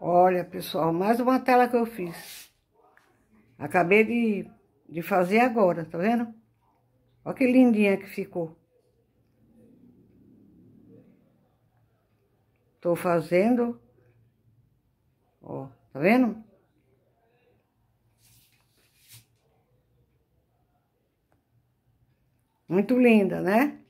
Olha, pessoal, mais uma tela que eu fiz. Acabei de, de fazer agora, tá vendo? Olha que lindinha que ficou. Tô fazendo. Ó, tá vendo? Muito linda, né?